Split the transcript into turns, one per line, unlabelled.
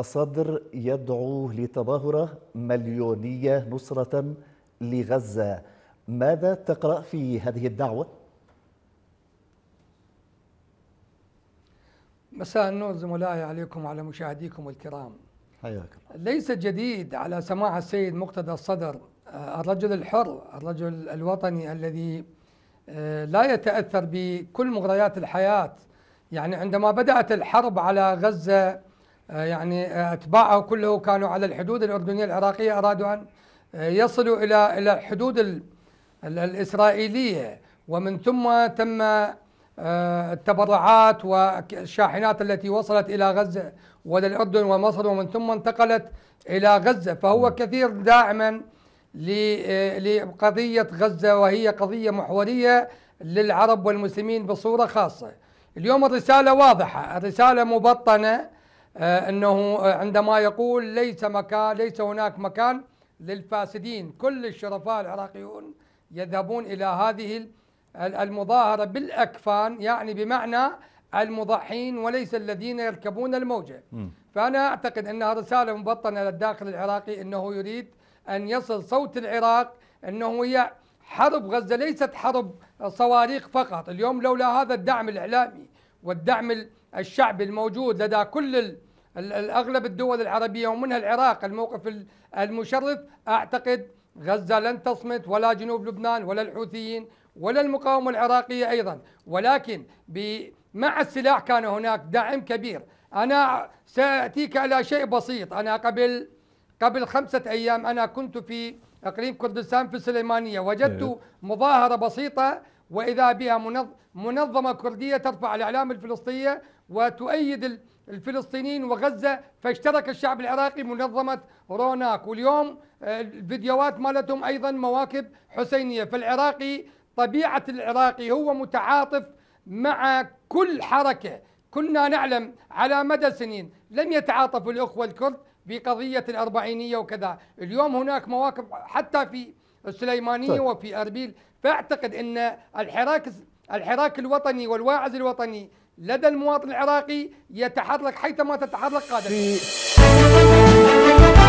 الصدر يدعو لتظاهرة مليونية نصرة لغزة ماذا تقرأ في هذه الدعوة؟ مساء النور زملائي عليكم وعلى مشاهديكم الكرام حياك ليس جديد على سماع السيد مقتدى الصدر آه، الرجل الحر الرجل الوطني الذي آه، لا يتأثر بكل مغريات الحياة يعني عندما بدأت الحرب على غزة آه، يعني آه، أتباعه كله كانوا على الحدود الأردنية العراقية أرادوا أن آه، يصلوا إلى إلى الحدود الإسرائيلية ومن ثم تم التبرعات والشاحنات التي وصلت إلى غزة وللاردن ومصر ومن ثم انتقلت إلى غزة فهو نعم. كثير داعما لقضية غزة وهي قضية محورية للعرب والمسلمين بصورة خاصة اليوم الرسالة واضحة الرسالة مبطنة آه، انه آه، عندما يقول ليس مكان ليس هناك مكان للفاسدين كل الشرفاء العراقيون يذهبون الى هذه المظاهره بالاكفان يعني بمعنى المضحين وليس الذين يركبون الموجه م. فانا اعتقد انها رساله مبطنه للداخل العراقي انه يريد ان يصل صوت العراق انه هي حرب غزه ليست حرب صواريخ فقط اليوم لولا هذا الدعم الاعلامي والدعم الشعبي الموجود لدى كل الأغلب الدول العربية ومنها العراق الموقف المشرف أعتقد غزة لن تصمت ولا جنوب لبنان ولا الحوثيين ولا المقاومة العراقية أيضا ولكن مع السلاح كان هناك دعم كبير أنا سأتيك على شيء بسيط أنا قبل قبل خمسة أيام أنا كنت في إقليم كردستان في السليمانية وجدت إيه. مظاهرة بسيطة واذا بها منظمه كرديه ترفع الاعلام الفلسطينيه وتؤيد الفلسطينيين وغزه فاشترك الشعب العراقي منظمه روناك واليوم آه، الفيديوهات مالتهم ايضا مواكب حسينيه فالعراقي طبيعه العراقي هو متعاطف مع كل حركه كنا نعلم على مدى سنين لم يتعاطف الاخوه الكرد في قضيه الاربعينيه وكذا اليوم هناك مواقف حتى في السليمانيه طيب. وفي اربيل فاعتقد ان الحراك الحراك الوطني والواعز الوطني لدى المواطن العراقي يتحرك حيثما تتحرك قادته